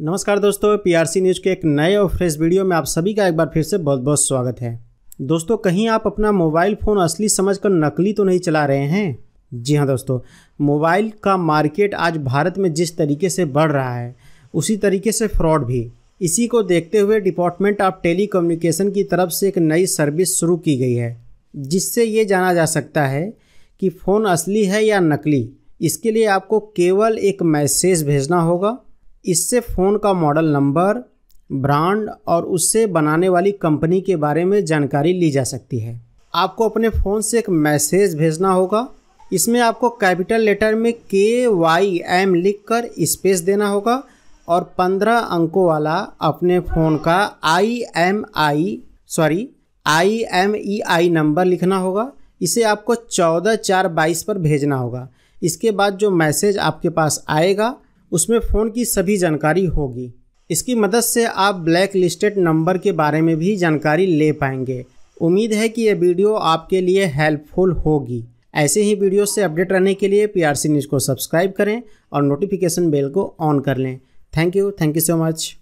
नमस्कार दोस्तों PRC news के एक नए और फ्रेश वीडियो में आप सभी का एक बार फिर से बहुत बहुत स्वागत है दोस्तों कहीं आप अपना मोबाइल फ़ोन असली समझकर नकली तो नहीं चला रहे हैं जी हाँ दोस्तों मोबाइल का मार्केट आज भारत में जिस तरीके से बढ़ रहा है उसी तरीके से फ्रॉड भी इसी को देखते हुए डिपार्टमेंट ऑफ टेली की तरफ से एक नई सर्विस शुरू की गई है जिससे ये जाना जा सकता है कि फ़ोन असली है या नकली इसके लिए आपको केवल एक मैसेज भेजना होगा इससे फ़ोन का मॉडल नंबर ब्रांड और उससे बनाने वाली कंपनी के बारे में जानकारी ली जा सकती है आपको अपने फ़ोन से एक मैसेज भेजना होगा इसमें आपको कैपिटल लेटर में के वाई एम लिख कर स्पेस देना होगा और 15 अंकों वाला अपने फ़ोन का I M I sorry I M E I number लिखना होगा इसे आपको चौदह चार बाईस पर भेजना होगा इसके बाद जो मैसेज आपके पास आएगा उसमें फ़ोन की सभी जानकारी होगी इसकी मदद से आप ब्लैक लिस्टेड नंबर के बारे में भी जानकारी ले पाएंगे उम्मीद है कि यह वीडियो आपके लिए हेल्पफुल होगी ऐसे ही वीडियो से अपडेट रहने के लिए पीआरसी न्यूज़ को सब्सक्राइब करें और नोटिफिकेशन बेल को ऑन कर लें thank you thank you so much